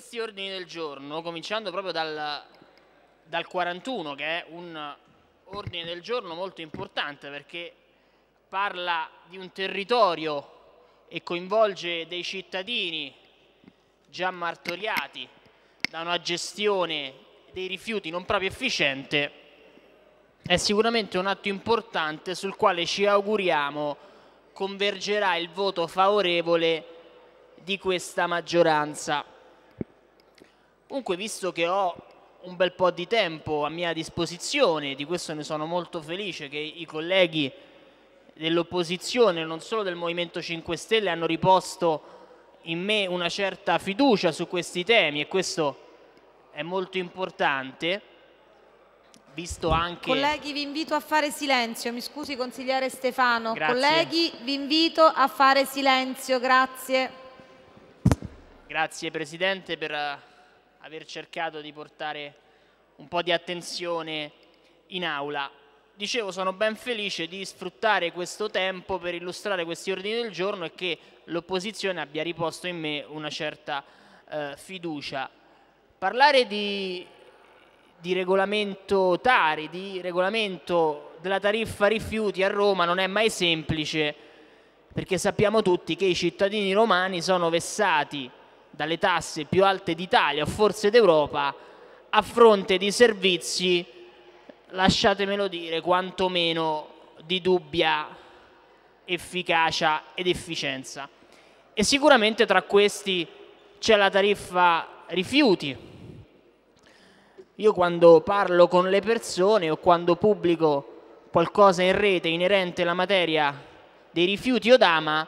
questi ordini del giorno, cominciando proprio dal, dal 41, che è un ordine del giorno molto importante perché parla di un territorio e coinvolge dei cittadini già martoriati da una gestione dei rifiuti non proprio efficiente, è sicuramente un atto importante sul quale ci auguriamo convergerà il voto favorevole di questa maggioranza. Comunque, visto che ho un bel po' di tempo a mia disposizione, di questo ne sono molto felice che i colleghi dell'opposizione, non solo del Movimento 5 Stelle, hanno riposto in me una certa fiducia su questi temi e questo è molto importante. Visto anche... Colleghi vi invito a fare silenzio, mi scusi consigliere Stefano, grazie. colleghi vi invito a fare silenzio, grazie. Grazie Presidente per aver cercato di portare un po' di attenzione in aula. Dicevo, sono ben felice di sfruttare questo tempo per illustrare questi ordini del giorno e che l'opposizione abbia riposto in me una certa eh, fiducia. Parlare di, di regolamento Tari, di regolamento della tariffa rifiuti a Roma non è mai semplice perché sappiamo tutti che i cittadini romani sono vessati dalle tasse più alte d'Italia o forse d'Europa a fronte di servizi, lasciatemelo dire, quantomeno di dubbia efficacia ed efficienza. E sicuramente tra questi c'è la tariffa rifiuti. Io quando parlo con le persone o quando pubblico qualcosa in rete inerente alla materia dei rifiuti o dama,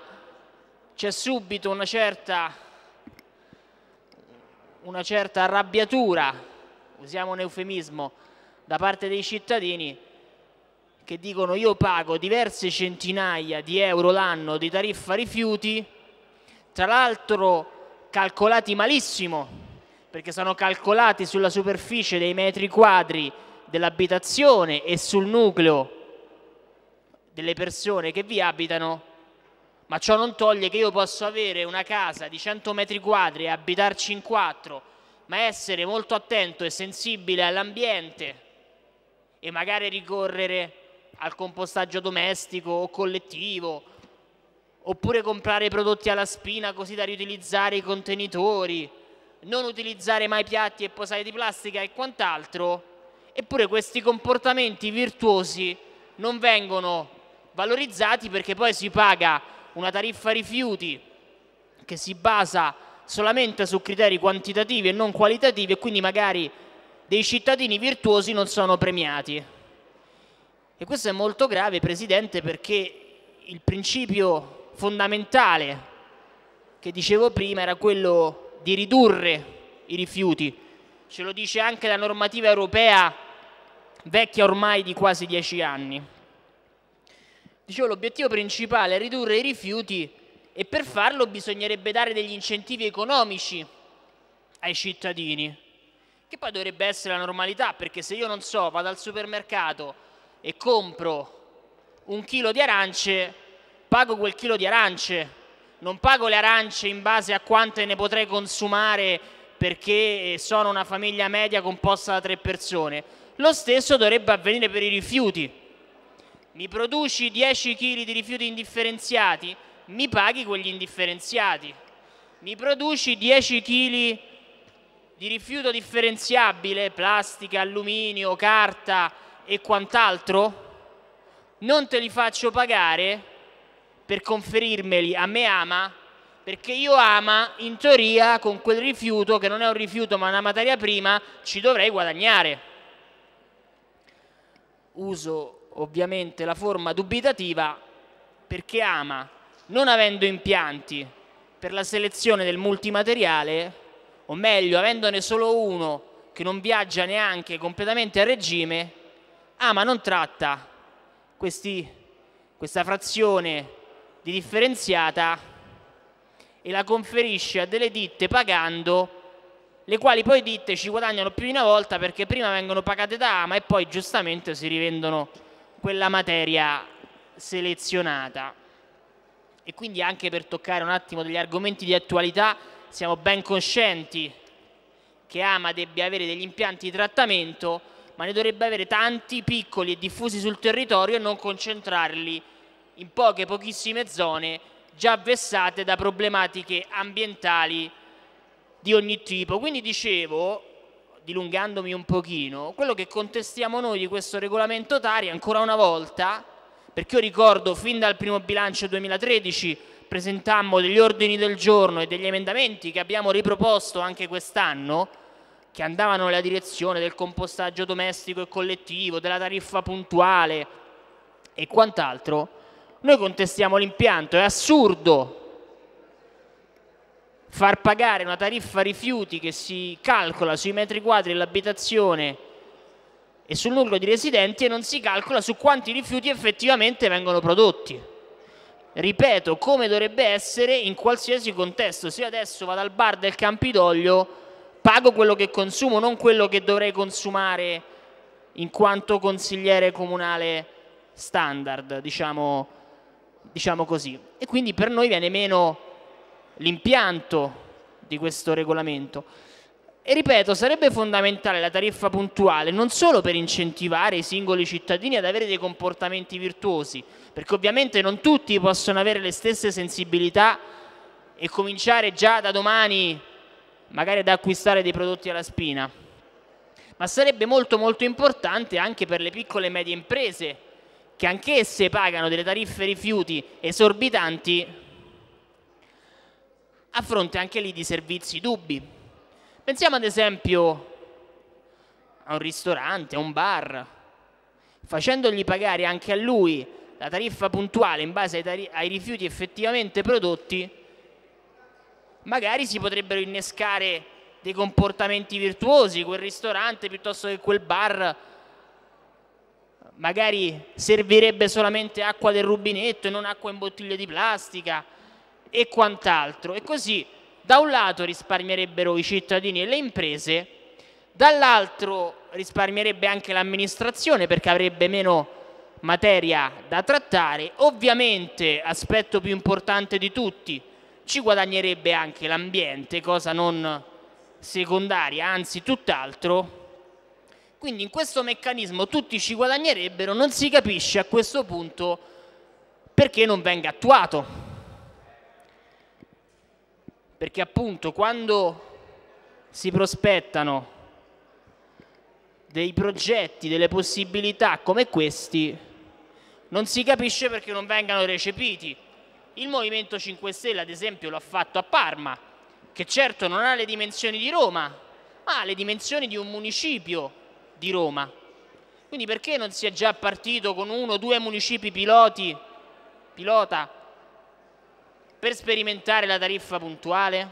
c'è subito una certa una certa arrabbiatura, usiamo un eufemismo, da parte dei cittadini che dicono io pago diverse centinaia di euro l'anno di tariffa rifiuti, tra l'altro calcolati malissimo, perché sono calcolati sulla superficie dei metri quadri dell'abitazione e sul nucleo delle persone che vi abitano ma ciò non toglie che io posso avere una casa di 100 metri quadri e abitarci in quattro, ma essere molto attento e sensibile all'ambiente e magari ricorrere al compostaggio domestico o collettivo, oppure comprare prodotti alla spina così da riutilizzare i contenitori, non utilizzare mai piatti e posate di plastica e quant'altro, eppure questi comportamenti virtuosi non vengono valorizzati perché poi si paga una tariffa rifiuti che si basa solamente su criteri quantitativi e non qualitativi e quindi magari dei cittadini virtuosi non sono premiati. E questo è molto grave, Presidente, perché il principio fondamentale che dicevo prima era quello di ridurre i rifiuti. Ce lo dice anche la normativa europea vecchia ormai di quasi dieci anni. Dicevo, l'obiettivo principale è ridurre i rifiuti e per farlo bisognerebbe dare degli incentivi economici ai cittadini, che poi dovrebbe essere la normalità, perché se io non so, vado al supermercato e compro un chilo di arance, pago quel chilo di arance, non pago le arance in base a quante ne potrei consumare perché sono una famiglia media composta da tre persone. Lo stesso dovrebbe avvenire per i rifiuti mi produci 10 kg di rifiuti indifferenziati, mi paghi quegli indifferenziati. Mi produci 10 kg di rifiuto differenziabile, plastica, alluminio, carta e quant'altro, non te li faccio pagare per conferirmeli a me ama, perché io ama, in teoria, con quel rifiuto, che non è un rifiuto ma una materia prima, ci dovrei guadagnare. Uso ovviamente la forma dubitativa perché ama, non avendo impianti per la selezione del multimateriale, o meglio avendone solo uno che non viaggia neanche completamente a regime, ama non tratta questi, questa frazione di differenziata e la conferisce a delle ditte pagando le quali poi ditte ci guadagnano più di una volta perché prima vengono pagate da Ama e poi giustamente si rivendono quella materia selezionata. E quindi anche per toccare un attimo degli argomenti di attualità siamo ben coscienti che AMA debba avere degli impianti di trattamento, ma ne dovrebbe avere tanti piccoli e diffusi sul territorio e non concentrarli in poche, pochissime zone già vessate da problematiche ambientali di ogni tipo. Quindi dicevo, dilungandomi un pochino, quello che contestiamo noi di questo regolamento Tari ancora una volta, perché io ricordo fin dal primo bilancio 2013 presentammo degli ordini del giorno e degli emendamenti che abbiamo riproposto anche quest'anno, che andavano nella direzione del compostaggio domestico e collettivo, della tariffa puntuale e quant'altro, noi contestiamo l'impianto, è assurdo far pagare una tariffa rifiuti che si calcola sui metri quadri dell'abitazione e sul numero di residenti e non si calcola su quanti rifiuti effettivamente vengono prodotti. Ripeto, come dovrebbe essere in qualsiasi contesto. Se io adesso vado al bar del Campidoglio, pago quello che consumo, non quello che dovrei consumare in quanto consigliere comunale standard, diciamo, diciamo così. E quindi per noi viene meno l'impianto di questo regolamento. E ripeto, sarebbe fondamentale la tariffa puntuale non solo per incentivare i singoli cittadini ad avere dei comportamenti virtuosi, perché ovviamente non tutti possono avere le stesse sensibilità e cominciare già da domani magari ad acquistare dei prodotti alla spina, ma sarebbe molto molto importante anche per le piccole e medie imprese che anch'esse pagano delle tariffe rifiuti esorbitanti a fronte anche lì di servizi dubbi. Pensiamo ad esempio a un ristorante, a un bar, facendogli pagare anche a lui la tariffa puntuale in base ai, ai rifiuti effettivamente prodotti, magari si potrebbero innescare dei comportamenti virtuosi, quel ristorante piuttosto che quel bar magari servirebbe solamente acqua del rubinetto e non acqua in bottiglie di plastica, e quant'altro. E così da un lato risparmierebbero i cittadini e le imprese, dall'altro risparmierebbe anche l'amministrazione perché avrebbe meno materia da trattare, ovviamente aspetto più importante di tutti, ci guadagnerebbe anche l'ambiente, cosa non secondaria, anzi tutt'altro. Quindi in questo meccanismo tutti ci guadagnerebbero, non si capisce a questo punto perché non venga attuato perché appunto quando si prospettano dei progetti, delle possibilità come questi, non si capisce perché non vengano recepiti. Il Movimento 5 Stelle, ad esempio, lo ha fatto a Parma, che certo non ha le dimensioni di Roma, ma ha le dimensioni di un municipio di Roma. Quindi perché non si è già partito con uno o due municipi piloti, pilota, per sperimentare la tariffa puntuale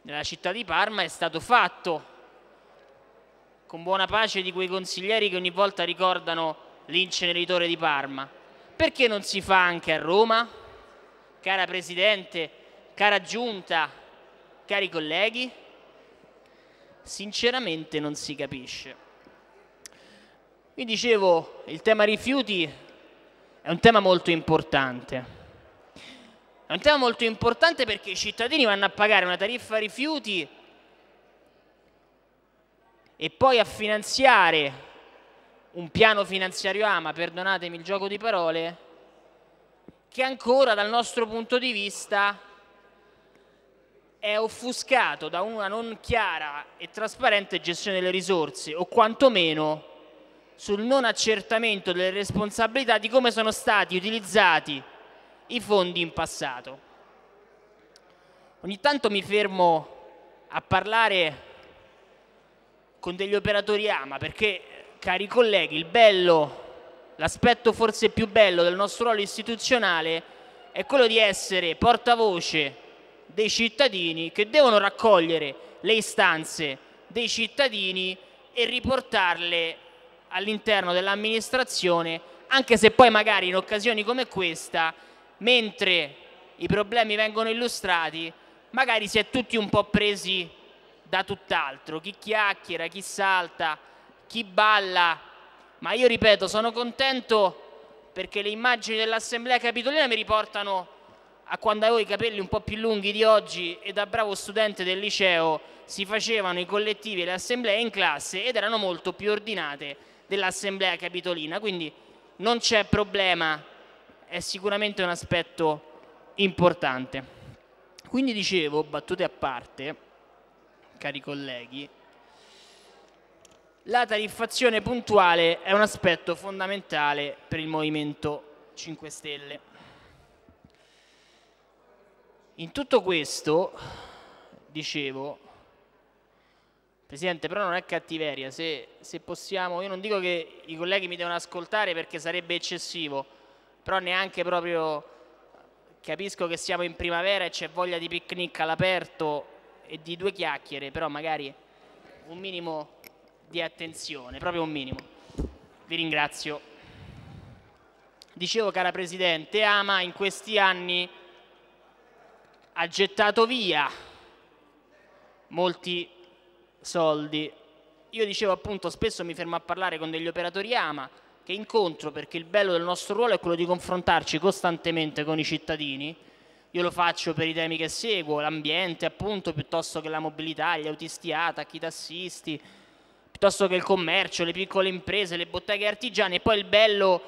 nella città di Parma è stato fatto con buona pace di quei consiglieri che ogni volta ricordano l'inceneritore di Parma. Perché non si fa anche a Roma? Cara Presidente, cara Giunta, cari colleghi, sinceramente non si capisce. Vi dicevo, il tema rifiuti è un tema molto importante è un tema molto importante perché i cittadini vanno a pagare una tariffa rifiuti e poi a finanziare un piano finanziario AMA, perdonatemi il gioco di parole, che ancora dal nostro punto di vista è offuscato da una non chiara e trasparente gestione delle risorse o quantomeno sul non accertamento delle responsabilità di come sono stati utilizzati i fondi in passato. Ogni tanto mi fermo a parlare con degli operatori AMA perché, cari colleghi, il bello, l'aspetto forse più bello del nostro ruolo istituzionale è quello di essere portavoce dei cittadini che devono raccogliere le istanze dei cittadini e riportarle all'interno dell'amministrazione, anche se poi magari in occasioni come questa mentre i problemi vengono illustrati, magari si è tutti un po' presi da tutt'altro, chi chiacchiera, chi salta, chi balla, ma io ripeto, sono contento perché le immagini dell'Assemblea Capitolina mi riportano a quando avevo i capelli un po' più lunghi di oggi e da bravo studente del liceo si facevano i collettivi e le assemblee in classe ed erano molto più ordinate dell'Assemblea Capitolina, quindi non c'è problema è sicuramente un aspetto importante. Quindi dicevo, battute a parte, cari colleghi, la tariffazione puntuale è un aspetto fondamentale per il Movimento 5 Stelle. In tutto questo, dicevo, Presidente, però non è cattiveria, se, se possiamo, io non dico che i colleghi mi devono ascoltare perché sarebbe eccessivo, però neanche proprio capisco che siamo in primavera e c'è voglia di picnic all'aperto e di due chiacchiere, però magari un minimo di attenzione, proprio un minimo. Vi ringrazio. Dicevo, cara Presidente, Ama in questi anni ha gettato via molti soldi. Io dicevo appunto, spesso mi fermo a parlare con degli operatori Ama che incontro perché il bello del nostro ruolo è quello di confrontarci costantemente con i cittadini. Io lo faccio per i temi che seguo, l'ambiente appunto, piuttosto che la mobilità, gli autisti ATAC, i tassisti, piuttosto che il commercio, le piccole imprese, le botteghe artigiane e poi il bello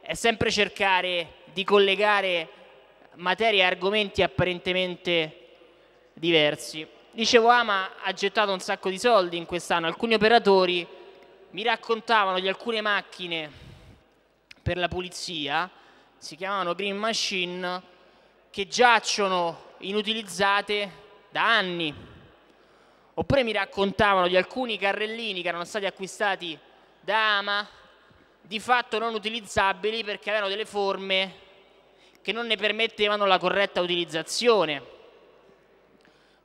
è sempre cercare di collegare materie e argomenti apparentemente diversi. Dicevo, Ama ha gettato un sacco di soldi in quest'anno, alcuni operatori mi raccontavano di alcune macchine per la pulizia, si chiamavano Green Machine, che giacciono inutilizzate da anni. Oppure mi raccontavano di alcuni carrellini che erano stati acquistati da Ama, di fatto non utilizzabili perché avevano delle forme che non ne permettevano la corretta utilizzazione.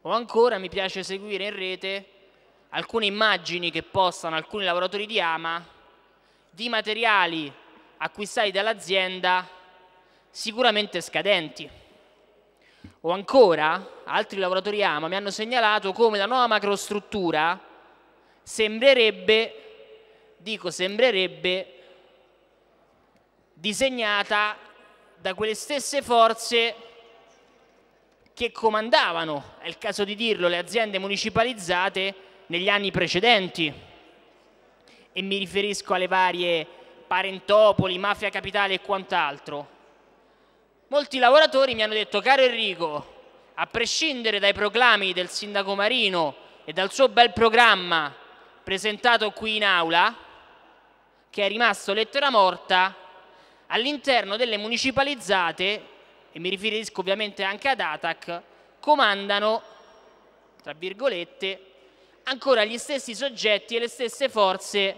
O ancora mi piace seguire in rete alcune immagini che postano alcuni lavoratori di Ama di materiali acquistati dall'azienda sicuramente scadenti. O ancora, altri lavoratori AMA mi hanno segnalato come la nuova macrostruttura sembrerebbe, dico sembrerebbe, disegnata da quelle stesse forze che comandavano, è il caso di dirlo, le aziende municipalizzate negli anni precedenti e mi riferisco alle varie Parentopoli, Mafia Capitale e quant'altro. Molti lavoratori mi hanno detto, caro Enrico, a prescindere dai proclami del sindaco Marino e dal suo bel programma presentato qui in aula, che è rimasto lettera morta, all'interno delle municipalizzate, e mi riferisco ovviamente anche ad ATAC, comandano, tra virgolette, ancora gli stessi soggetti e le stesse forze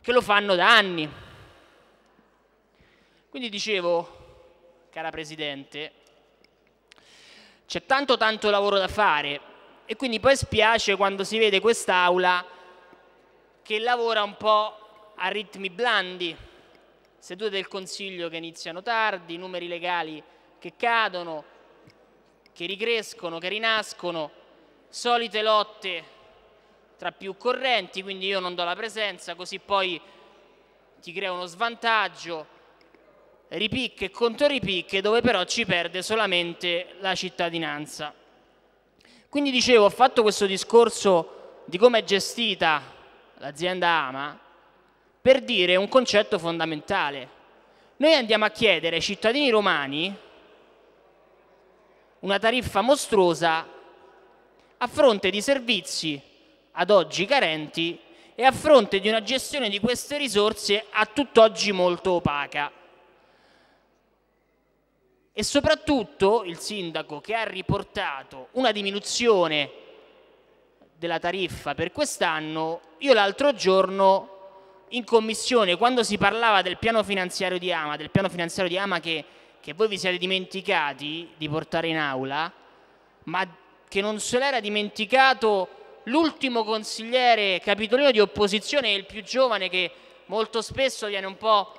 che lo fanno da anni. Quindi dicevo, cara Presidente, c'è tanto tanto lavoro da fare e quindi poi spiace quando si vede quest'Aula che lavora un po' a ritmi blandi, sedute del Consiglio che iniziano tardi, numeri legali che cadono, che ricrescono, che rinascono, solite lotte tra più correnti, quindi io non do la presenza, così poi ti crea uno svantaggio, ripicche e contoripicche, dove però ci perde solamente la cittadinanza. Quindi dicevo, ho fatto questo discorso di come è gestita l'azienda AMA per dire un concetto fondamentale. Noi andiamo a chiedere ai cittadini romani una tariffa mostruosa a fronte di servizi ad oggi carenti e a fronte di una gestione di queste risorse a tutt'oggi molto opaca. E soprattutto il sindaco che ha riportato una diminuzione della tariffa per quest'anno, io l'altro giorno in commissione quando si parlava del piano finanziario di Ama, del piano finanziario di Ama che, che voi vi siete dimenticati di portare in aula, ma che non se l'era dimenticato l'ultimo consigliere capitolino di opposizione e il più giovane che molto spesso viene un po'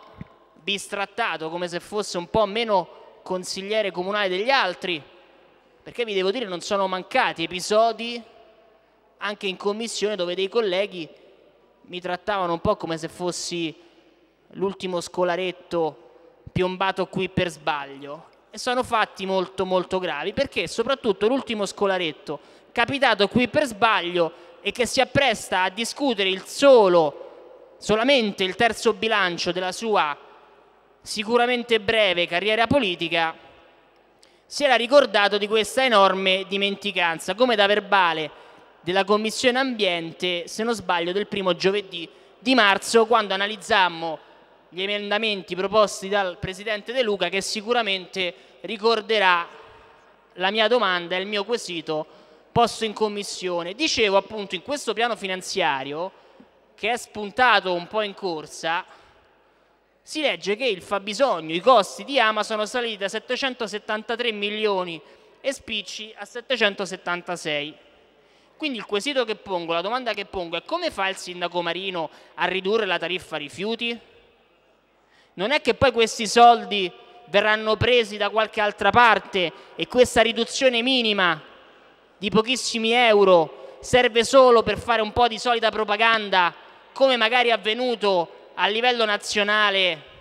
bistrattato come se fosse un po' meno consigliere comunale degli altri perché vi devo dire non sono mancati episodi anche in commissione dove dei colleghi mi trattavano un po' come se fossi l'ultimo scolaretto piombato qui per sbaglio sono fatti molto molto gravi perché soprattutto l'ultimo scolaretto capitato qui per sbaglio e che si appresta a discutere il solo solamente il terzo bilancio della sua sicuramente breve carriera politica si era ricordato di questa enorme dimenticanza come da verbale della commissione ambiente se non sbaglio del primo giovedì di marzo quando analizzammo gli emendamenti proposti dal Presidente De Luca che sicuramente ricorderà la mia domanda e il mio quesito posto in Commissione. Dicevo appunto in questo piano finanziario che è spuntato un po' in corsa si legge che il fabbisogno, i costi di AMA sono saliti da 773 milioni e spicci a 776. Quindi il quesito che pongo, la domanda che pongo è come fa il sindaco Marino a ridurre la tariffa rifiuti? non è che poi questi soldi verranno presi da qualche altra parte e questa riduzione minima di pochissimi euro serve solo per fare un po' di solita propaganda come magari è avvenuto a livello nazionale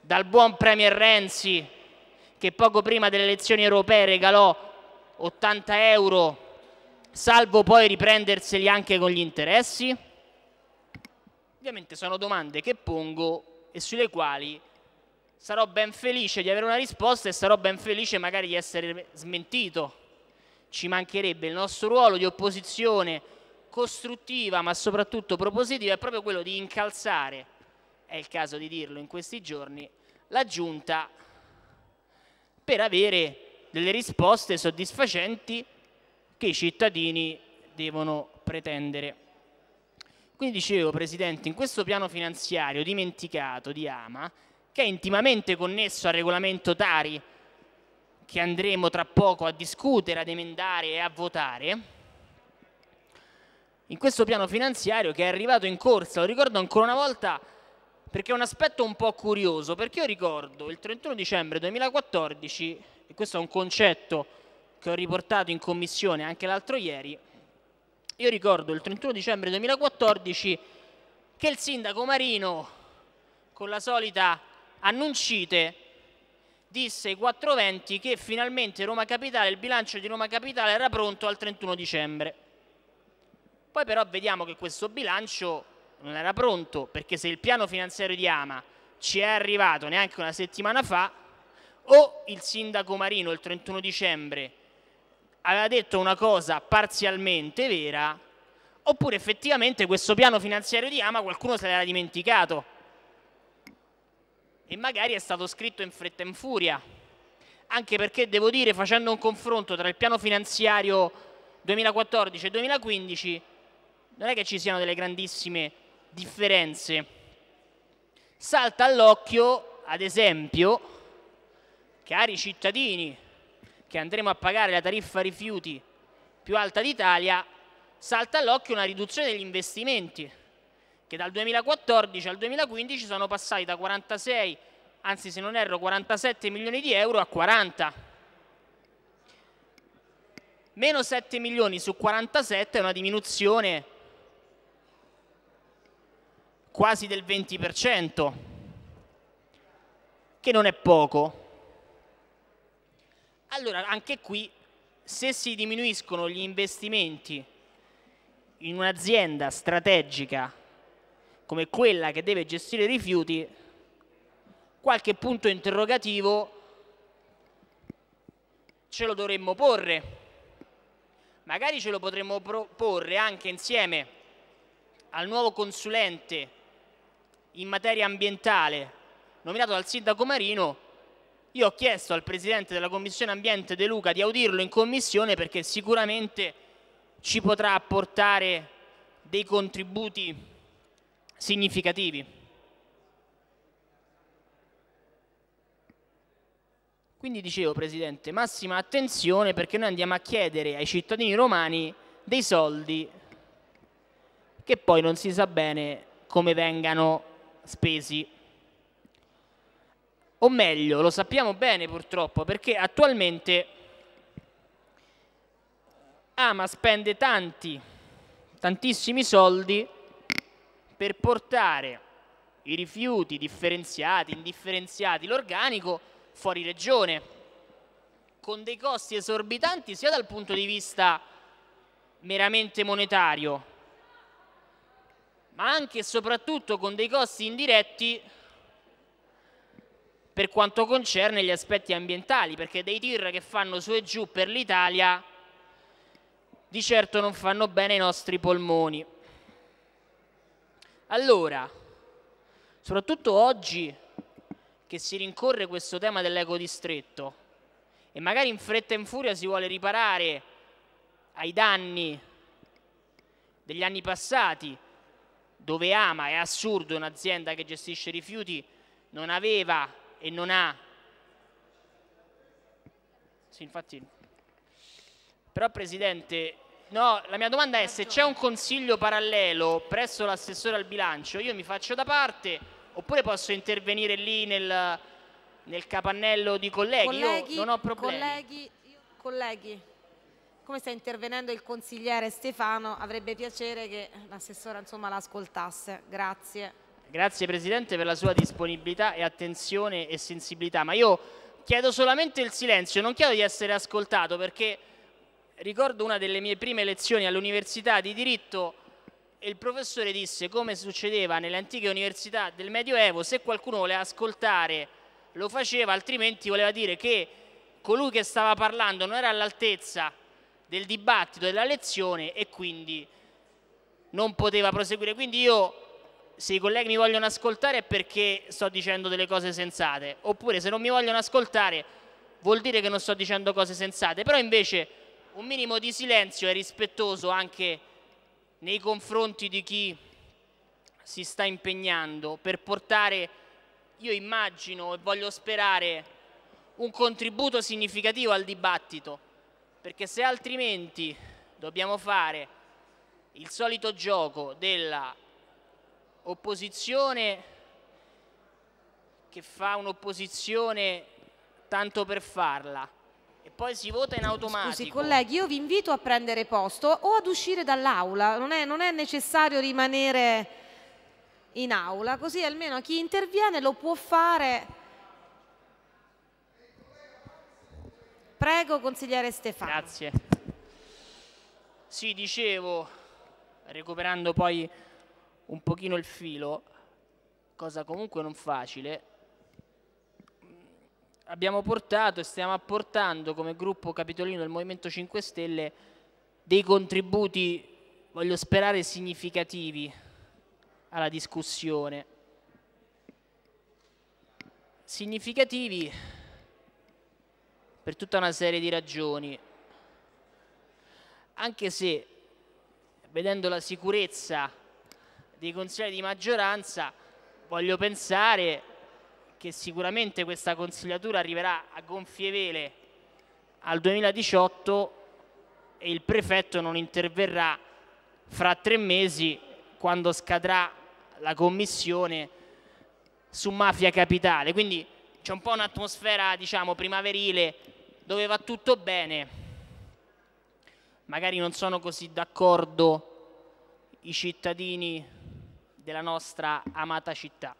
dal buon Premier Renzi che poco prima delle elezioni europee regalò 80 euro salvo poi riprenderseli anche con gli interessi? Ovviamente sono domande che pongo e sulle quali sarò ben felice di avere una risposta e sarò ben felice magari di essere smentito. Ci mancherebbe il nostro ruolo di opposizione costruttiva ma soprattutto propositiva è proprio quello di incalzare, è il caso di dirlo in questi giorni, la giunta per avere delle risposte soddisfacenti che i cittadini devono pretendere. Quindi dicevo, Presidente, in questo piano finanziario dimenticato di AMA, che è intimamente connesso al regolamento Tari, che andremo tra poco a discutere, ad emendare e a votare, in questo piano finanziario che è arrivato in corsa, lo ricordo ancora una volta perché è un aspetto un po' curioso, perché io ricordo il 31 dicembre 2014, e questo è un concetto che ho riportato in commissione anche l'altro ieri, io ricordo il 31 dicembre 2014 che il sindaco Marino, con la solita annuncite, disse ai 420 che finalmente Roma Capitale, il bilancio di Roma Capitale era pronto al 31 dicembre. Poi però vediamo che questo bilancio non era pronto, perché se il piano finanziario di Ama ci è arrivato neanche una settimana fa, o il sindaco Marino il 31 dicembre aveva detto una cosa parzialmente vera, oppure effettivamente questo piano finanziario di Ama qualcuno se l'era dimenticato e magari è stato scritto in fretta e in furia, anche perché devo dire facendo un confronto tra il piano finanziario 2014 e 2015 non è che ci siano delle grandissime differenze. Salta all'occhio, ad esempio, cari cittadini, che andremo a pagare la tariffa rifiuti più alta d'Italia, salta all'occhio una riduzione degli investimenti, che dal 2014 al 2015 sono passati da 46, anzi se non erro 47 milioni di euro a 40. Meno 7 milioni su 47 è una diminuzione quasi del 20%, che non è poco allora, anche qui, se si diminuiscono gli investimenti in un'azienda strategica come quella che deve gestire i rifiuti, qualche punto interrogativo ce lo dovremmo porre. Magari ce lo potremmo porre anche insieme al nuovo consulente in materia ambientale nominato dal sindaco Marino io ho chiesto al Presidente della Commissione Ambiente De Luca di audirlo in Commissione perché sicuramente ci potrà apportare dei contributi significativi. Quindi dicevo Presidente, massima attenzione perché noi andiamo a chiedere ai cittadini romani dei soldi che poi non si sa bene come vengano spesi. O meglio, lo sappiamo bene purtroppo, perché attualmente Ama spende tanti, tantissimi soldi per portare i rifiuti differenziati, indifferenziati, l'organico fuori regione, con dei costi esorbitanti sia dal punto di vista meramente monetario, ma anche e soprattutto con dei costi indiretti per quanto concerne gli aspetti ambientali, perché dei tir che fanno su e giù per l'Italia di certo non fanno bene ai nostri polmoni. Allora, soprattutto oggi che si rincorre questo tema dell'ecodistretto e magari in fretta e in furia si vuole riparare ai danni degli anni passati, dove Ama, è assurdo un'azienda che gestisce rifiuti, non aveva e non ha... Sì, infatti... Però, Presidente, no, la mia domanda è se c'è un consiglio parallelo presso l'assessore al bilancio, io mi faccio da parte oppure posso intervenire lì nel, nel capannello di colleghi? colleghi? Io non ho problemi. Colleghi, colleghi, come sta intervenendo il consigliere Stefano, avrebbe piacere che l'assessore insomma l'ascoltasse. Grazie. Grazie Presidente per la sua disponibilità e attenzione e sensibilità, ma io chiedo solamente il silenzio, non chiedo di essere ascoltato perché ricordo una delle mie prime lezioni all'università di diritto e il professore disse come succedeva nelle antiche università del Medioevo, se qualcuno voleva ascoltare lo faceva, altrimenti voleva dire che colui che stava parlando non era all'altezza del dibattito, e della lezione e quindi non poteva proseguire. Quindi io se i colleghi mi vogliono ascoltare è perché sto dicendo delle cose sensate, oppure se non mi vogliono ascoltare vuol dire che non sto dicendo cose sensate, però invece un minimo di silenzio è rispettoso anche nei confronti di chi si sta impegnando per portare, io immagino e voglio sperare, un contributo significativo al dibattito, perché se altrimenti dobbiamo fare il solito gioco della opposizione che fa un'opposizione tanto per farla e poi si vota in automatico. Scusi colleghi, io vi invito a prendere posto o ad uscire dall'aula, non, non è necessario rimanere in aula, così almeno chi interviene lo può fare. Prego, consigliere Stefano. Grazie. Sì, dicevo, recuperando poi un pochino il filo, cosa comunque non facile, abbiamo portato e stiamo apportando come gruppo capitolino del Movimento 5 Stelle dei contributi, voglio sperare, significativi alla discussione. Significativi per tutta una serie di ragioni, anche se vedendo la sicurezza dei consiglieri di maggioranza, voglio pensare che sicuramente questa consigliatura arriverà a gonfie vele al 2018 e il prefetto non interverrà fra tre mesi quando scadrà la commissione su Mafia Capitale. Quindi c'è un po' un'atmosfera diciamo, primaverile dove va tutto bene. Magari non sono così d'accordo i cittadini della nostra amata città.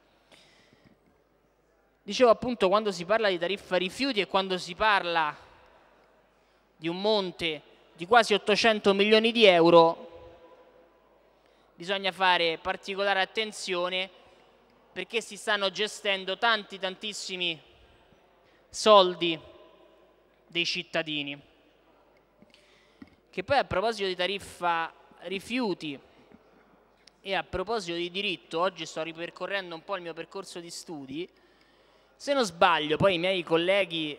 Dicevo appunto quando si parla di tariffa rifiuti e quando si parla di un monte di quasi 800 milioni di euro bisogna fare particolare attenzione perché si stanno gestendo tanti tantissimi soldi dei cittadini. Che poi a proposito di tariffa rifiuti e a proposito di diritto, oggi sto ripercorrendo un po' il mio percorso di studi. Se non sbaglio, poi i miei colleghi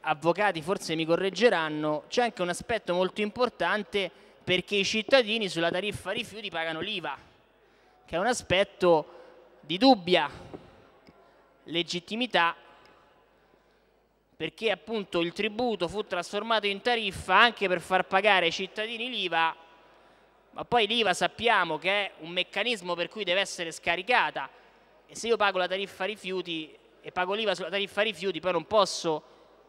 avvocati forse mi correggeranno, c'è anche un aspetto molto importante perché i cittadini sulla tariffa rifiuti pagano l'IVA, che è un aspetto di dubbia legittimità perché appunto il tributo fu trasformato in tariffa anche per far pagare ai cittadini l'IVA ma poi l'IVA sappiamo che è un meccanismo per cui deve essere scaricata e se io pago la tariffa rifiuti e pago l'IVA sulla tariffa rifiuti poi non posso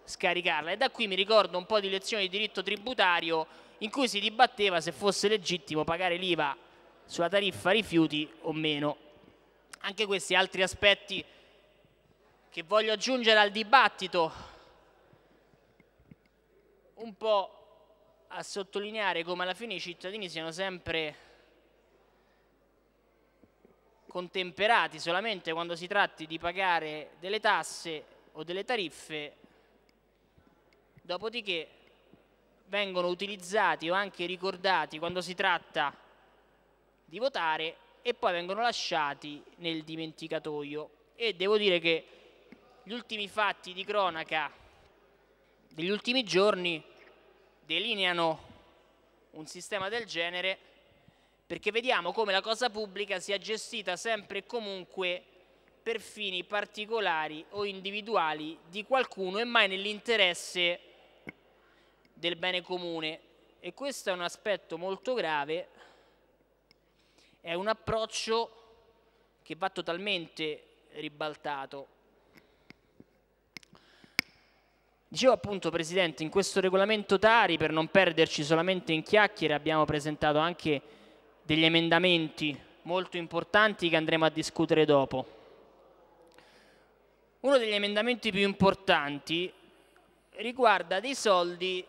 scaricarla e da qui mi ricordo un po' di lezioni di diritto tributario in cui si dibatteva se fosse legittimo pagare l'IVA sulla tariffa rifiuti o meno. Anche questi altri aspetti che voglio aggiungere al dibattito un po' a sottolineare come alla fine i cittadini siano sempre contemperati solamente quando si tratti di pagare delle tasse o delle tariffe, dopodiché vengono utilizzati o anche ricordati quando si tratta di votare e poi vengono lasciati nel dimenticatoio. E devo dire che gli ultimi fatti di cronaca degli ultimi giorni delineano un sistema del genere perché vediamo come la cosa pubblica sia gestita sempre e comunque per fini particolari o individuali di qualcuno e mai nell'interesse del bene comune. E questo è un aspetto molto grave, è un approccio che va totalmente ribaltato. Dicevo appunto Presidente, in questo regolamento Tari, per non perderci solamente in chiacchiere, abbiamo presentato anche degli emendamenti molto importanti che andremo a discutere dopo. Uno degli emendamenti più importanti riguarda dei soldi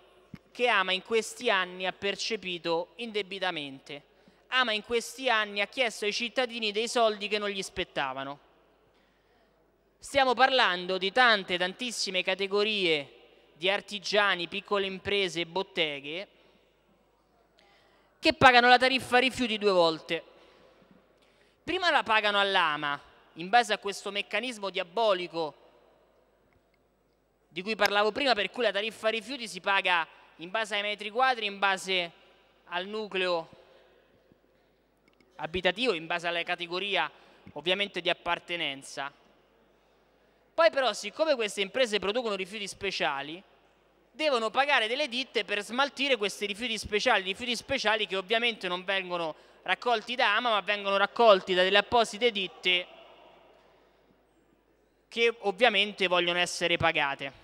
che Ama in questi anni ha percepito indebitamente. Ama in questi anni ha chiesto ai cittadini dei soldi che non gli spettavano. Stiamo parlando di tante, tantissime categorie di artigiani, piccole imprese e botteghe che pagano la tariffa rifiuti due volte. Prima la pagano all'AMA, in base a questo meccanismo diabolico di cui parlavo prima, per cui la tariffa rifiuti si paga in base ai metri quadri, in base al nucleo abitativo, in base alla categoria ovviamente di appartenenza poi però, siccome queste imprese producono rifiuti speciali, devono pagare delle ditte per smaltire questi rifiuti speciali, rifiuti speciali che ovviamente non vengono raccolti da AMA, ma vengono raccolti da delle apposite ditte che ovviamente vogliono essere pagate.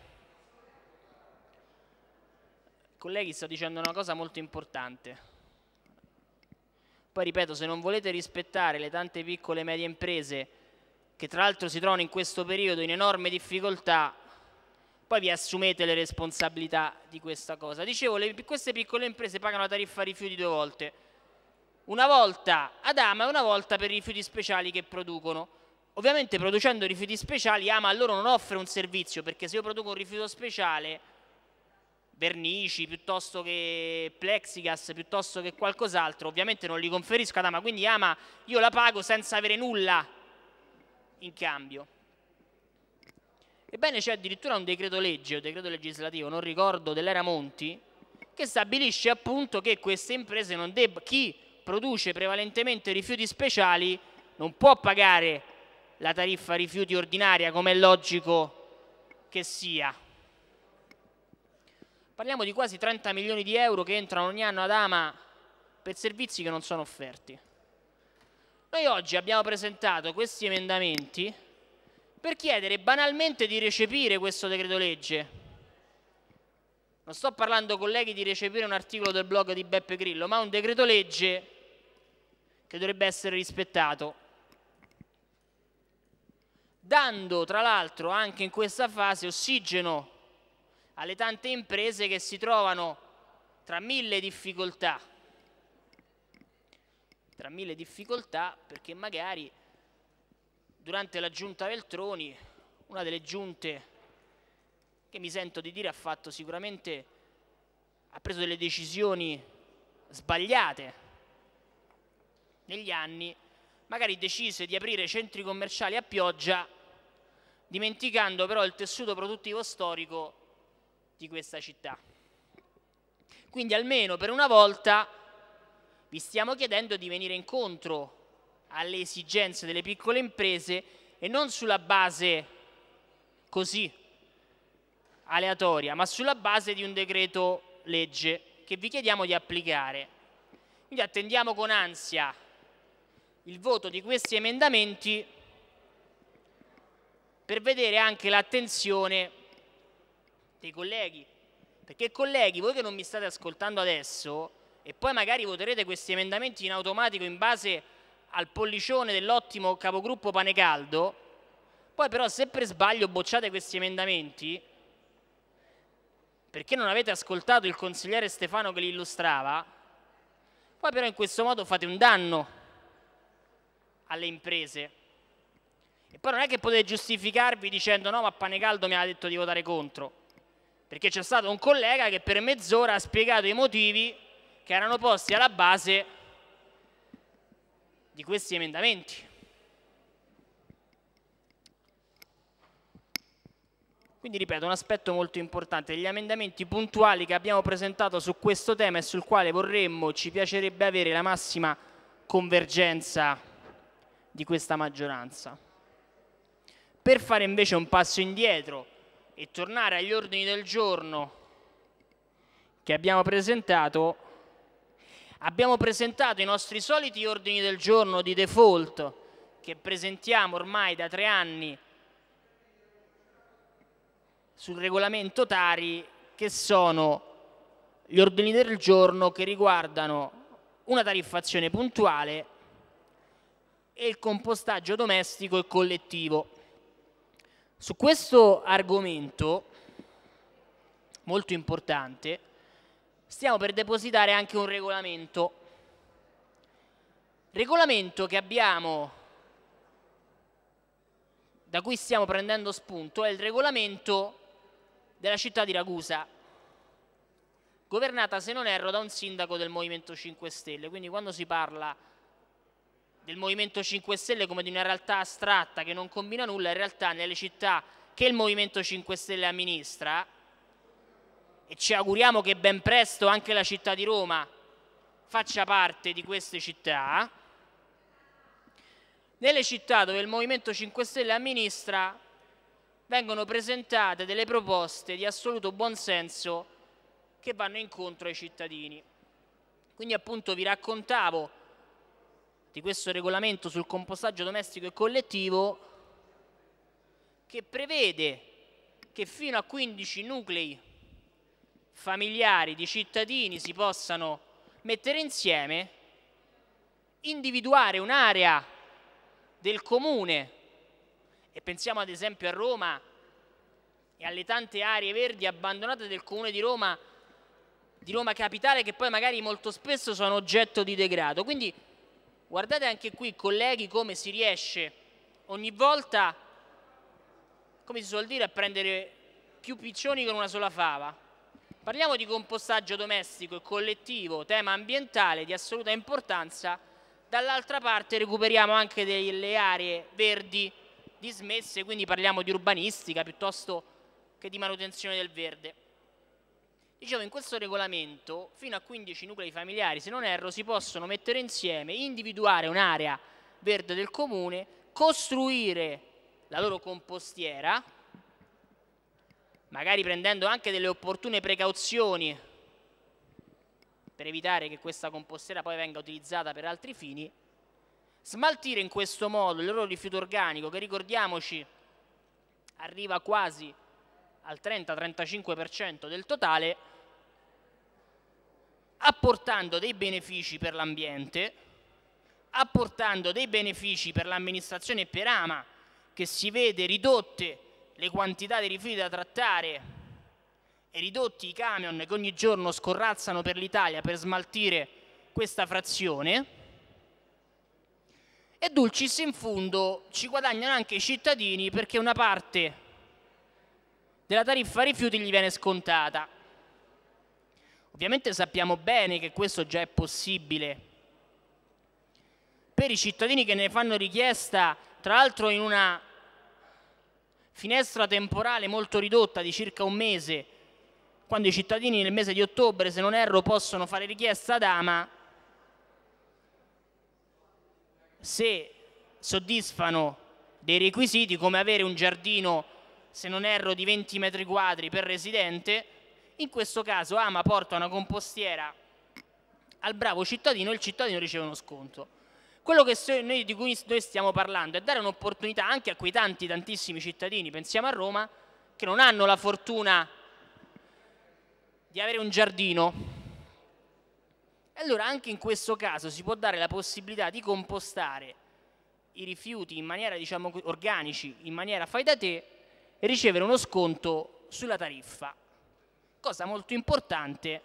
Colleghi, sto dicendo una cosa molto importante. Poi ripeto, se non volete rispettare le tante piccole e medie imprese che tra l'altro si trovano in questo periodo in enorme difficoltà, poi vi assumete le responsabilità di questa cosa. Dicevo, le, queste piccole imprese pagano la tariffa rifiuti due volte, una volta ad Ama e una volta per i rifiuti speciali che producono. Ovviamente producendo rifiuti speciali Ama a loro non offre un servizio, perché se io produco un rifiuto speciale, vernici piuttosto che plexigas, piuttosto che qualcos'altro, ovviamente non li conferisco ad Ama, quindi Ama io la pago senza avere nulla in cambio. Ebbene c'è addirittura un decreto legge, un decreto legislativo, non ricordo, dell'era Monti, che stabilisce appunto che queste imprese non debbano, chi produce prevalentemente rifiuti speciali non può pagare la tariffa rifiuti ordinaria come è logico che sia. Parliamo di quasi 30 milioni di euro che entrano ogni anno ad Ama per servizi che non sono offerti. Noi oggi abbiamo presentato questi emendamenti per chiedere banalmente di recepire questo decreto legge. Non sto parlando, colleghi, di recepire un articolo del blog di Beppe Grillo, ma un decreto legge che dovrebbe essere rispettato. Dando, tra l'altro, anche in questa fase ossigeno alle tante imprese che si trovano tra mille difficoltà tra mille difficoltà perché magari durante la giunta Veltroni, una delle giunte che mi sento di dire ha fatto sicuramente, ha preso delle decisioni sbagliate negli anni, magari decise di aprire centri commerciali a pioggia, dimenticando però il tessuto produttivo storico di questa città. Quindi almeno per una volta vi stiamo chiedendo di venire incontro alle esigenze delle piccole imprese e non sulla base così aleatoria, ma sulla base di un decreto legge che vi chiediamo di applicare. Quindi attendiamo con ansia il voto di questi emendamenti per vedere anche l'attenzione dei colleghi. Perché colleghi, voi che non mi state ascoltando adesso, e poi magari voterete questi emendamenti in automatico in base al pollicione dell'ottimo capogruppo Panecaldo, poi però se per sbaglio bocciate questi emendamenti, perché non avete ascoltato il consigliere Stefano che li illustrava, poi però in questo modo fate un danno alle imprese. E poi non è che potete giustificarvi dicendo no ma Panecaldo mi ha detto di votare contro, perché c'è stato un collega che per mezz'ora ha spiegato i motivi che erano posti alla base di questi emendamenti. Quindi ripeto, un aspetto molto importante, gli emendamenti puntuali che abbiamo presentato su questo tema e sul quale vorremmo, ci piacerebbe avere la massima convergenza di questa maggioranza. Per fare invece un passo indietro e tornare agli ordini del giorno che abbiamo presentato, Abbiamo presentato i nostri soliti ordini del giorno di default che presentiamo ormai da tre anni sul regolamento Tari che sono gli ordini del giorno che riguardano una tariffazione puntuale e il compostaggio domestico e collettivo. Su questo argomento molto importante stiamo per depositare anche un regolamento. Regolamento che abbiamo, da cui stiamo prendendo spunto, è il regolamento della città di Ragusa, governata, se non erro, da un sindaco del Movimento 5 Stelle. Quindi quando si parla del Movimento 5 Stelle come di una realtà astratta che non combina nulla, in realtà nelle città che il Movimento 5 Stelle amministra, e ci auguriamo che ben presto anche la città di Roma faccia parte di queste città, nelle città dove il Movimento 5 Stelle amministra vengono presentate delle proposte di assoluto buonsenso che vanno incontro ai cittadini. Quindi appunto vi raccontavo di questo regolamento sul compostaggio domestico e collettivo che prevede che fino a 15 nuclei familiari di cittadini si possano mettere insieme, individuare un'area del comune, e pensiamo ad esempio a Roma e alle tante aree verdi abbandonate del comune di Roma, di Roma Capitale, che poi magari molto spesso sono oggetto di degrado. Quindi guardate anche qui, colleghi, come si riesce ogni volta, come si suol dire, a prendere più piccioni con una sola fava. Parliamo di compostaggio domestico e collettivo, tema ambientale di assoluta importanza, dall'altra parte recuperiamo anche delle aree verdi dismesse, quindi parliamo di urbanistica piuttosto che di manutenzione del verde. Dicevo, in questo regolamento fino a 15 nuclei familiari, se non erro, si possono mettere insieme, individuare un'area verde del comune, costruire la loro compostiera, magari prendendo anche delle opportune precauzioni per evitare che questa compostera poi venga utilizzata per altri fini, smaltire in questo modo il loro rifiuto organico, che ricordiamoci arriva quasi al 30-35% del totale, apportando dei benefici per l'ambiente, apportando dei benefici per l'amministrazione per AMA, che si vede ridotte le quantità di rifiuti da trattare e ridotti i camion che ogni giorno scorrazzano per l'Italia per smaltire questa frazione e Dulcis in fondo ci guadagnano anche i cittadini perché una parte della tariffa rifiuti gli viene scontata. Ovviamente sappiamo bene che questo già è possibile per i cittadini che ne fanno richiesta, tra l'altro in una finestra temporale molto ridotta di circa un mese, quando i cittadini nel mese di ottobre, se non erro, possono fare richiesta ad AMA, se soddisfano dei requisiti come avere un giardino, se non erro, di 20 metri quadri per residente, in questo caso AMA porta una compostiera al bravo cittadino e il cittadino riceve uno sconto. Quello noi, di cui noi stiamo parlando è dare un'opportunità anche a quei tanti, tantissimi cittadini, pensiamo a Roma, che non hanno la fortuna di avere un giardino. Allora anche in questo caso si può dare la possibilità di compostare i rifiuti in maniera, diciamo, organici, in maniera fai da te e ricevere uno sconto sulla tariffa. Cosa molto importante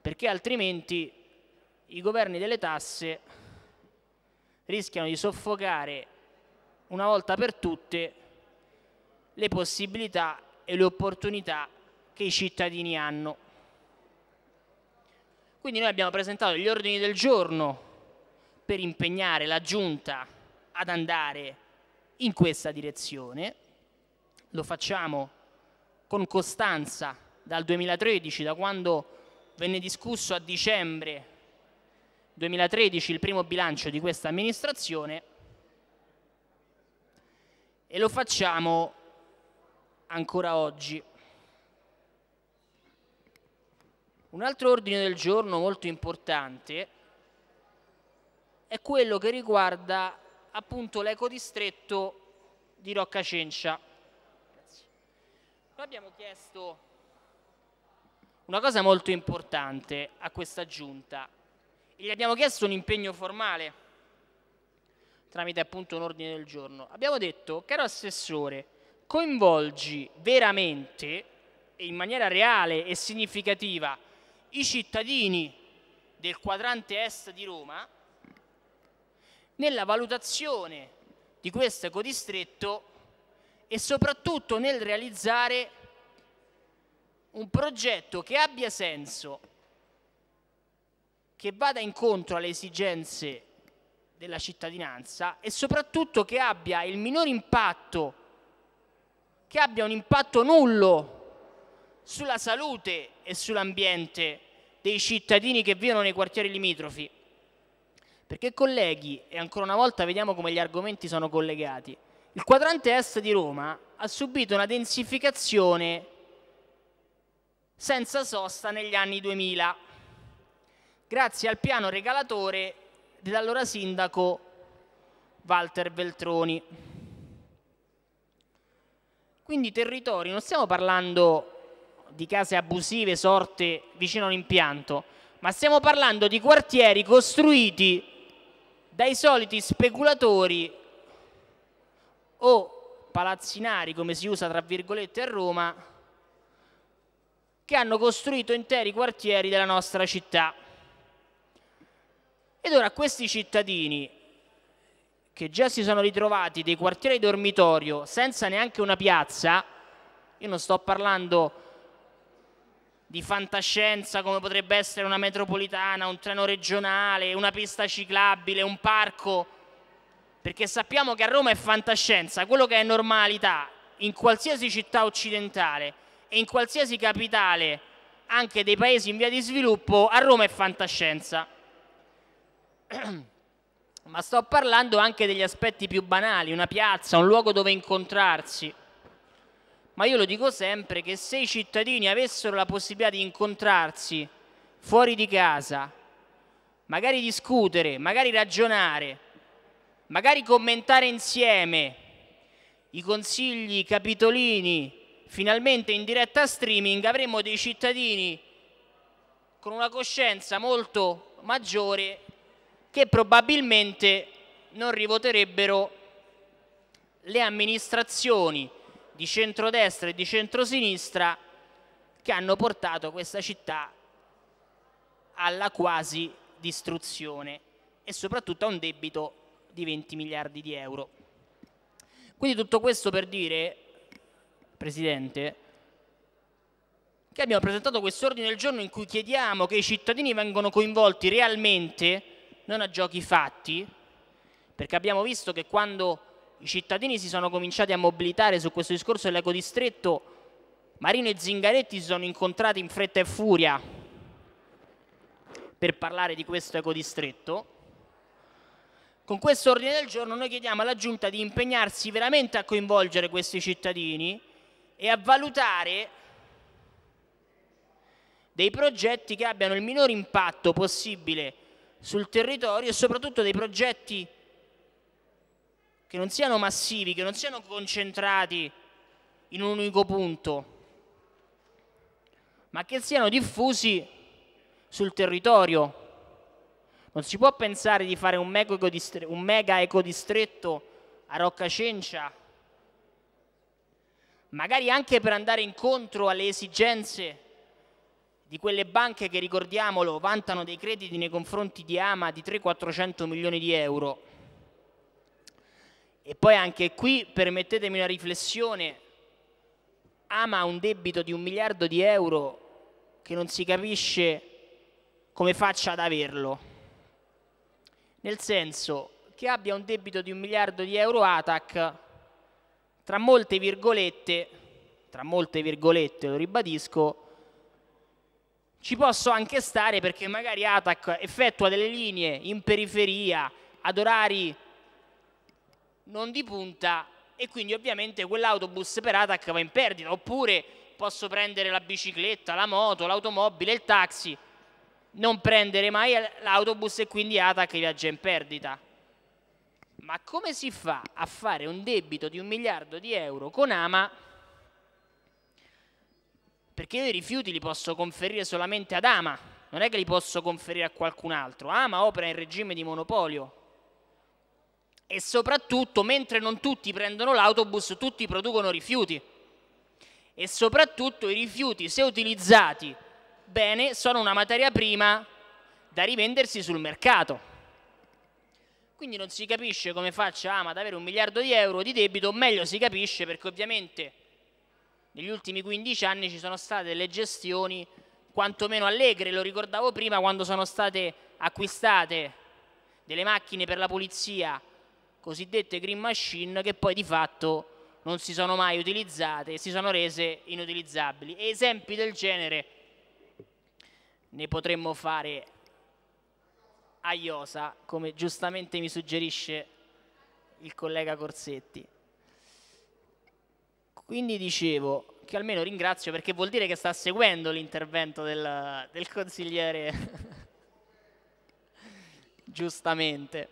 perché altrimenti i governi delle tasse rischiano di soffocare una volta per tutte le possibilità e le opportunità che i cittadini hanno. Quindi noi abbiamo presentato gli ordini del giorno per impegnare la Giunta ad andare in questa direzione. Lo facciamo con costanza dal 2013, da quando venne discusso a dicembre 2013 il primo bilancio di questa amministrazione e lo facciamo ancora oggi. Un altro ordine del giorno molto importante è quello che riguarda appunto l'ecodistretto di Rocca Cencia. Noi abbiamo chiesto una cosa molto importante a questa giunta, gli abbiamo chiesto un impegno formale tramite appunto un ordine del giorno. Abbiamo detto, caro assessore, coinvolgi veramente e in maniera reale e significativa i cittadini del quadrante est di Roma nella valutazione di questo ecodistretto e soprattutto nel realizzare un progetto che abbia senso che vada incontro alle esigenze della cittadinanza e soprattutto che abbia il minor impatto, che abbia un impatto nullo sulla salute e sull'ambiente dei cittadini che vivono nei quartieri limitrofi. Perché colleghi, e ancora una volta vediamo come gli argomenti sono collegati, il quadrante est di Roma ha subito una densificazione senza sosta negli anni 2000 grazie al piano regalatore dell'allora sindaco Walter Veltroni. Quindi territori, non stiamo parlando di case abusive sorte vicino all'impianto, ma stiamo parlando di quartieri costruiti dai soliti speculatori o palazzinari, come si usa tra virgolette a Roma, che hanno costruito interi quartieri della nostra città. Ed ora questi cittadini che già si sono ritrovati dei quartieri dormitorio senza neanche una piazza, io non sto parlando di fantascienza come potrebbe essere una metropolitana, un treno regionale, una pista ciclabile, un parco, perché sappiamo che a Roma è fantascienza, quello che è normalità in qualsiasi città occidentale e in qualsiasi capitale anche dei paesi in via di sviluppo, a Roma è fantascienza. ma sto parlando anche degli aspetti più banali, una piazza, un luogo dove incontrarsi. Ma io lo dico sempre che se i cittadini avessero la possibilità di incontrarsi fuori di casa, magari discutere, magari ragionare, magari commentare insieme i consigli i capitolini, finalmente in diretta streaming avremmo dei cittadini con una coscienza molto maggiore che probabilmente non rivoterebbero le amministrazioni di centrodestra e di centrosinistra che hanno portato questa città alla quasi distruzione e soprattutto a un debito di 20 miliardi di euro. Quindi tutto questo per dire, Presidente, che abbiamo presentato questo ordine del giorno in cui chiediamo che i cittadini vengano coinvolti realmente non a giochi fatti, perché abbiamo visto che quando i cittadini si sono cominciati a mobilitare su questo discorso dell'ecodistretto, Marino e Zingaretti si sono incontrati in fretta e furia per parlare di questo ecodistretto. Con questo ordine del giorno noi chiediamo alla Giunta di impegnarsi veramente a coinvolgere questi cittadini e a valutare dei progetti che abbiano il minor impatto possibile sul territorio e soprattutto dei progetti che non siano massivi, che non siano concentrati in un unico punto, ma che siano diffusi sul territorio. Non si può pensare di fare un mega, ecodistr un mega ecodistretto a Roccacencia, magari anche per andare incontro alle esigenze di quelle banche che, ricordiamolo, vantano dei crediti nei confronti di Ama di 300-400 milioni di euro. E poi anche qui, permettetemi una riflessione, Ama ha un debito di un miliardo di euro che non si capisce come faccia ad averlo. Nel senso che abbia un debito di un miliardo di euro ATAC, tra molte virgolette, tra molte virgolette lo ribadisco, ci posso anche stare perché magari Atac effettua delle linee in periferia ad orari non di punta e quindi ovviamente quell'autobus per Atac va in perdita, oppure posso prendere la bicicletta, la moto, l'automobile, il taxi, non prendere mai l'autobus e quindi Atac viaggia in perdita. Ma come si fa a fare un debito di un miliardo di euro con Ama perché io i rifiuti li posso conferire solamente ad Ama, non è che li posso conferire a qualcun altro. Ama opera in regime di monopolio. E soprattutto, mentre non tutti prendono l'autobus, tutti producono rifiuti. E soprattutto i rifiuti, se utilizzati bene, sono una materia prima da rivendersi sul mercato. Quindi non si capisce come faccia Ama ad avere un miliardo di euro di debito, meglio si capisce perché ovviamente negli ultimi 15 anni ci sono state delle gestioni quantomeno allegre, lo ricordavo prima, quando sono state acquistate delle macchine per la pulizia, cosiddette green machine, che poi di fatto non si sono mai utilizzate e si sono rese inutilizzabili. esempi del genere ne potremmo fare a Iosa, come giustamente mi suggerisce il collega Corsetti. Quindi dicevo che almeno ringrazio perché vuol dire che sta seguendo l'intervento del, del consigliere giustamente.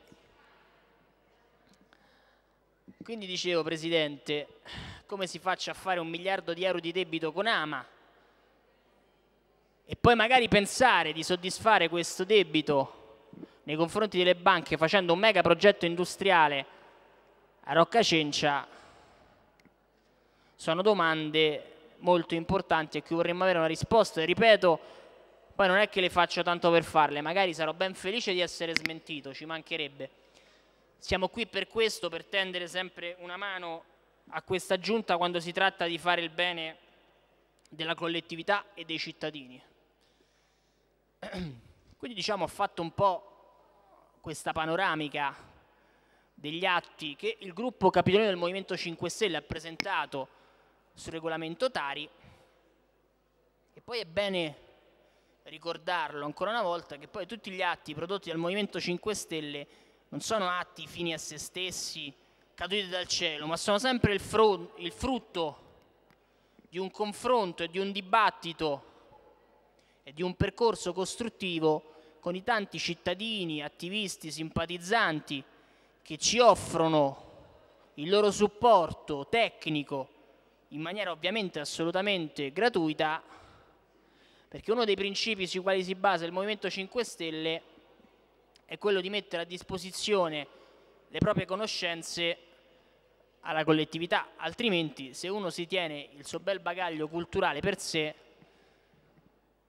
Quindi dicevo, Presidente, come si faccia a fare un miliardo di euro di debito con Ama e poi magari pensare di soddisfare questo debito nei confronti delle banche facendo un mega progetto industriale a Roccacencia sono domande molto importanti a cui vorremmo avere una risposta. E ripeto, poi non è che le faccio tanto per farle, magari sarò ben felice di essere smentito, ci mancherebbe. Siamo qui per questo, per tendere sempre una mano a questa giunta quando si tratta di fare il bene della collettività e dei cittadini. Quindi diciamo ho fatto un po' questa panoramica degli atti che il gruppo capitolino del Movimento 5 Stelle ha presentato sul regolamento Tari e poi è bene ricordarlo ancora una volta che poi tutti gli atti prodotti dal Movimento 5 Stelle non sono atti fini a se stessi, caduti dal cielo, ma sono sempre il, il frutto di un confronto e di un dibattito e di un percorso costruttivo con i tanti cittadini, attivisti, simpatizzanti che ci offrono il loro supporto tecnico in maniera ovviamente assolutamente gratuita, perché uno dei principi sui quali si basa il Movimento 5 Stelle è quello di mettere a disposizione le proprie conoscenze alla collettività, altrimenti se uno si tiene il suo bel bagaglio culturale per sé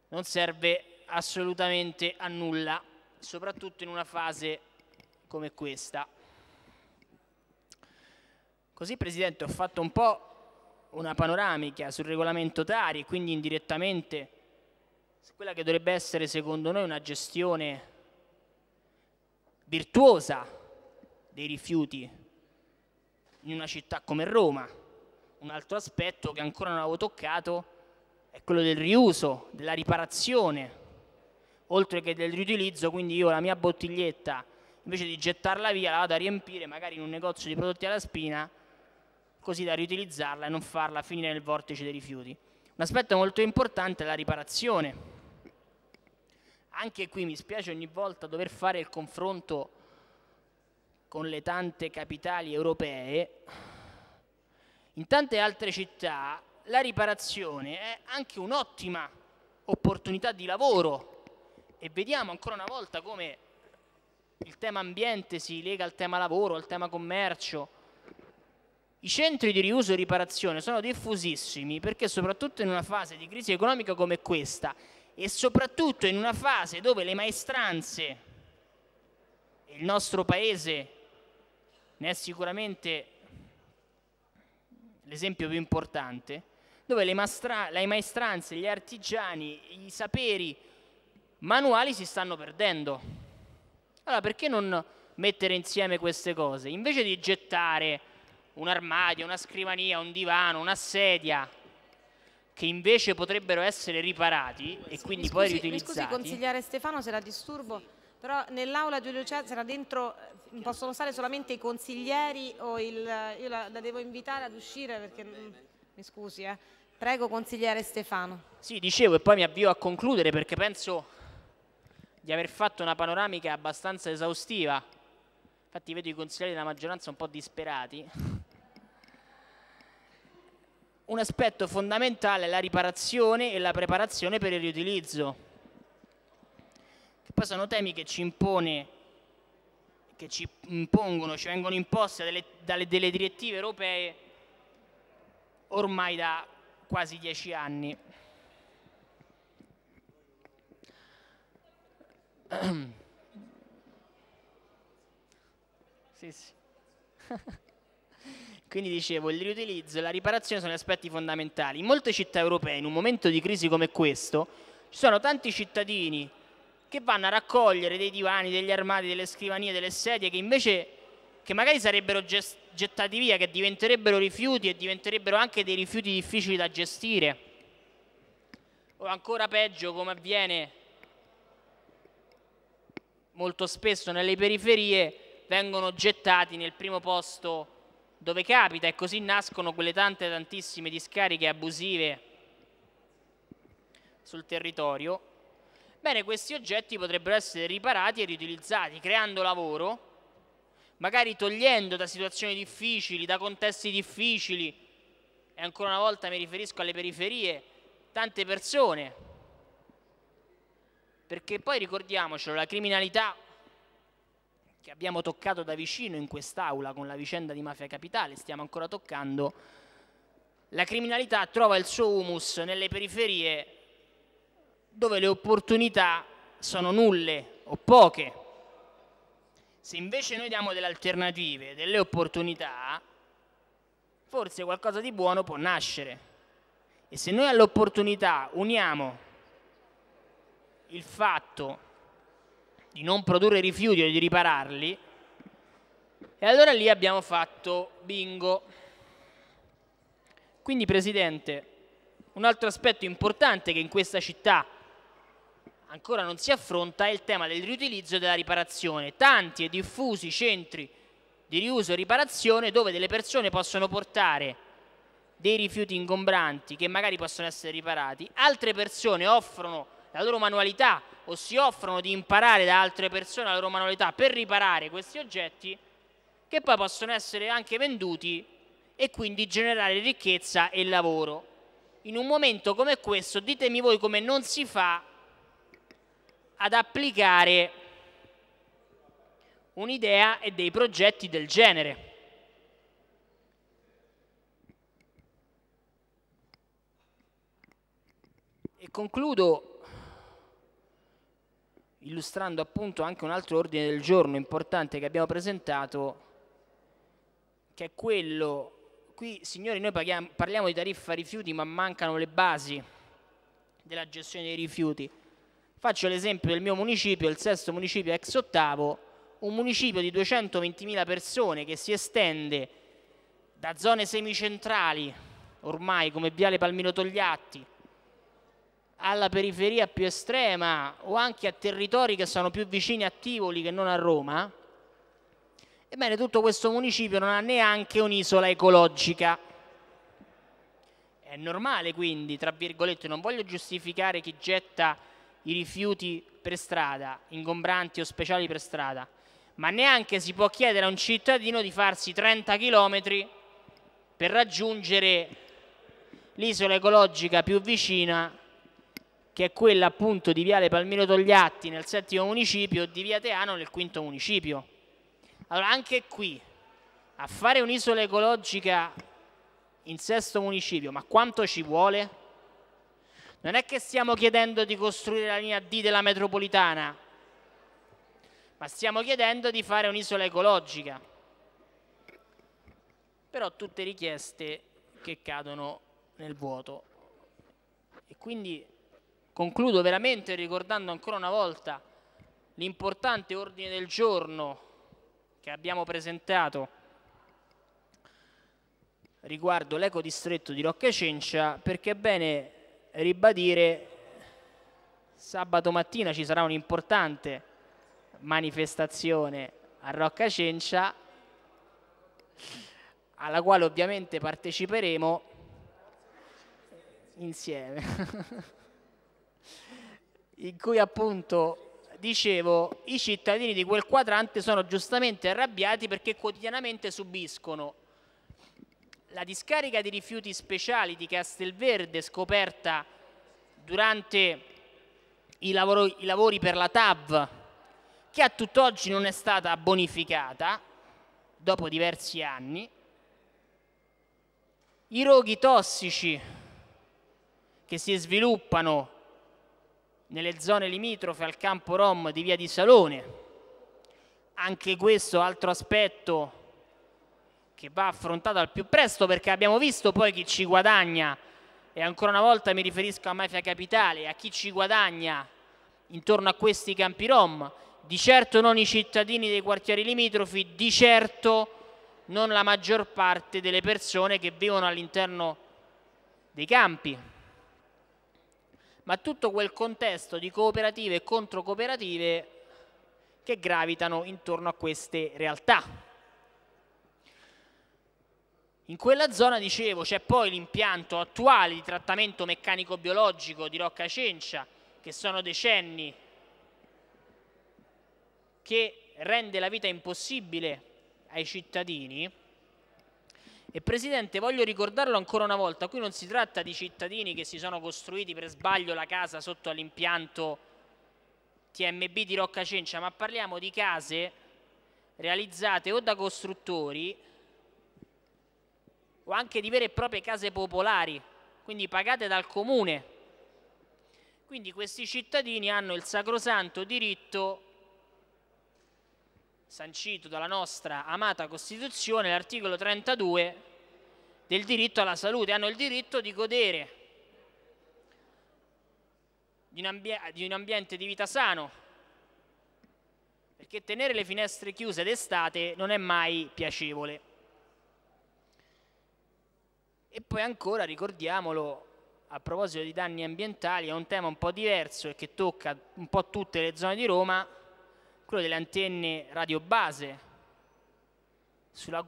non serve assolutamente a nulla, soprattutto in una fase come questa. Così Presidente ho fatto un po' una panoramica sul regolamento Tari e quindi indirettamente su quella che dovrebbe essere secondo noi una gestione virtuosa dei rifiuti in una città come Roma. Un altro aspetto che ancora non avevo toccato è quello del riuso, della riparazione, oltre che del riutilizzo, quindi io la mia bottiglietta invece di gettarla via la vado a riempire magari in un negozio di prodotti alla spina così da riutilizzarla e non farla finire nel vortice dei rifiuti. Un aspetto molto importante è la riparazione. Anche qui mi spiace ogni volta dover fare il confronto con le tante capitali europee. In tante altre città la riparazione è anche un'ottima opportunità di lavoro e vediamo ancora una volta come il tema ambiente si lega al tema lavoro, al tema commercio, i centri di riuso e riparazione sono diffusissimi perché soprattutto in una fase di crisi economica come questa e soprattutto in una fase dove le maestranze, il nostro paese ne è sicuramente l'esempio più importante, dove le, mastra, le maestranze, gli artigiani, i saperi manuali si stanno perdendo. Allora perché non mettere insieme queste cose? Invece di gettare un armadio, una scrivania, un divano, una sedia che invece potrebbero essere riparati e quindi scusi, poi riutilizzati. Mi scusi consigliere Stefano se la disturbo, però nell'aula Giulio Cesare dentro eh, possono stare solamente i consiglieri o il, io la, la devo invitare ad uscire perché mm, mi scusi eh. Prego consigliere Stefano. Sì, dicevo e poi mi avvio a concludere perché penso di aver fatto una panoramica abbastanza esaustiva. Infatti vedo i consiglieri della maggioranza un po' disperati un aspetto fondamentale è la riparazione e la preparazione per il riutilizzo, che poi sono temi che ci impone che ci impongono, ci vengono imposte delle, dalle, delle direttive europee ormai da quasi dieci anni. sì, sì. Quindi dicevo, il riutilizzo e la riparazione sono aspetti fondamentali. In molte città europee, in un momento di crisi come questo, ci sono tanti cittadini che vanno a raccogliere dei divani, degli armadi, delle scrivanie, delle sedie che invece che magari sarebbero gettati via, che diventerebbero rifiuti e diventerebbero anche dei rifiuti difficili da gestire. O ancora peggio, come avviene molto spesso nelle periferie, vengono gettati nel primo posto dove capita e così nascono quelle tante tantissime discariche abusive sul territorio, bene, questi oggetti potrebbero essere riparati e riutilizzati, creando lavoro, magari togliendo da situazioni difficili, da contesti difficili, e ancora una volta mi riferisco alle periferie, tante persone. Perché poi ricordiamocelo, la criminalità che abbiamo toccato da vicino in quest'aula con la vicenda di Mafia Capitale, stiamo ancora toccando, la criminalità trova il suo humus nelle periferie dove le opportunità sono nulle o poche. Se invece noi diamo delle alternative, delle opportunità, forse qualcosa di buono può nascere. E se noi all'opportunità uniamo il fatto di non produrre rifiuti o di ripararli, e allora lì abbiamo fatto bingo. Quindi Presidente, un altro aspetto importante che in questa città ancora non si affronta è il tema del riutilizzo e della riparazione. Tanti e diffusi centri di riuso e riparazione dove delle persone possono portare dei rifiuti ingombranti che magari possono essere riparati, altre persone offrono la loro manualità o si offrono di imparare da altre persone la loro manualità per riparare questi oggetti che poi possono essere anche venduti e quindi generare ricchezza e lavoro. In un momento come questo ditemi voi come non si fa ad applicare un'idea e dei progetti del genere. E concludo illustrando appunto anche un altro ordine del giorno importante che abbiamo presentato, che è quello, qui signori noi parliamo, parliamo di tariffa rifiuti ma mancano le basi della gestione dei rifiuti. Faccio l'esempio del mio municipio, il sesto municipio ex ottavo, un municipio di 220.000 persone che si estende da zone semicentrali, ormai come Viale Palmino Togliatti, alla periferia più estrema o anche a territori che sono più vicini a Tivoli che non a Roma, ebbene tutto questo municipio non ha neanche un'isola ecologica. È normale quindi, tra virgolette, non voglio giustificare chi getta i rifiuti per strada, ingombranti o speciali per strada, ma neanche si può chiedere a un cittadino di farsi 30 km per raggiungere l'isola ecologica più vicina che è quella appunto di Viale Palmiro Togliatti nel settimo municipio e di Via Teano nel quinto municipio. Allora anche qui a fare un'isola ecologica in sesto municipio, ma quanto ci vuole? Non è che stiamo chiedendo di costruire la linea D della metropolitana, ma stiamo chiedendo di fare un'isola ecologica. Però tutte richieste che cadono nel vuoto. E quindi Concludo veramente ricordando ancora una volta l'importante ordine del giorno che abbiamo presentato riguardo l'ecodistretto di Rocca Cencia perché è bene ribadire sabato mattina ci sarà un'importante manifestazione a Rocca Cencia alla quale ovviamente parteciperemo insieme. in cui appunto dicevo i cittadini di quel quadrante sono giustamente arrabbiati perché quotidianamente subiscono la discarica di rifiuti speciali di Castelverde scoperta durante i lavori, i lavori per la TAV che a tutt'oggi non è stata bonificata dopo diversi anni i roghi tossici che si sviluppano nelle zone limitrofe al campo Rom di Via di Salone. Anche questo altro aspetto che va affrontato al più presto perché abbiamo visto poi chi ci guadagna e ancora una volta mi riferisco a Mafia Capitale, a chi ci guadagna intorno a questi campi Rom, di certo non i cittadini dei quartieri limitrofi, di certo non la maggior parte delle persone che vivono all'interno dei campi ma tutto quel contesto di cooperative e contro cooperative che gravitano intorno a queste realtà. In quella zona, dicevo, c'è poi l'impianto attuale di trattamento meccanico-biologico di Rocca Cencia, che sono decenni, che rende la vita impossibile ai cittadini, e Presidente, voglio ricordarlo ancora una volta, qui non si tratta di cittadini che si sono costruiti per sbaglio la casa sotto all'impianto TMB di Rocca Cencia, ma parliamo di case realizzate o da costruttori o anche di vere e proprie case popolari, quindi pagate dal comune. Quindi questi cittadini hanno il sacrosanto diritto sancito dalla nostra amata Costituzione, l'articolo 32 del diritto alla salute. Hanno il diritto di godere di un, di un ambiente di vita sano, perché tenere le finestre chiuse d'estate non è mai piacevole. E poi ancora, ricordiamolo, a proposito di danni ambientali, è un tema un po' diverso e che tocca un po' tutte le zone di Roma, quello delle antenne radio base,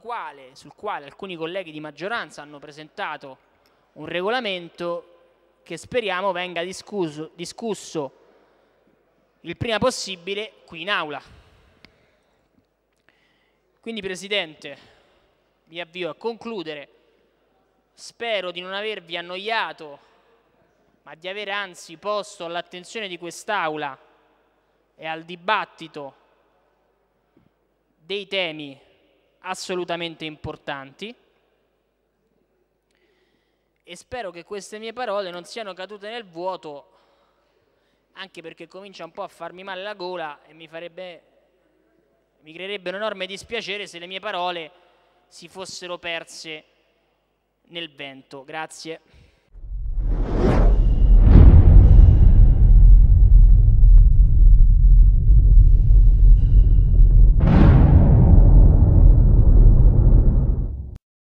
quale, sul quale alcuni colleghi di maggioranza hanno presentato un regolamento che speriamo venga discusso, discusso il prima possibile qui in aula. Quindi Presidente, mi avvio a concludere, spero di non avervi annoiato, ma di avere anzi posto all'attenzione di quest'Aula e al dibattito dei temi assolutamente importanti e spero che queste mie parole non siano cadute nel vuoto anche perché comincia un po' a farmi male la gola e mi, farebbe, mi creerebbe un enorme dispiacere se le mie parole si fossero perse nel vento. Grazie.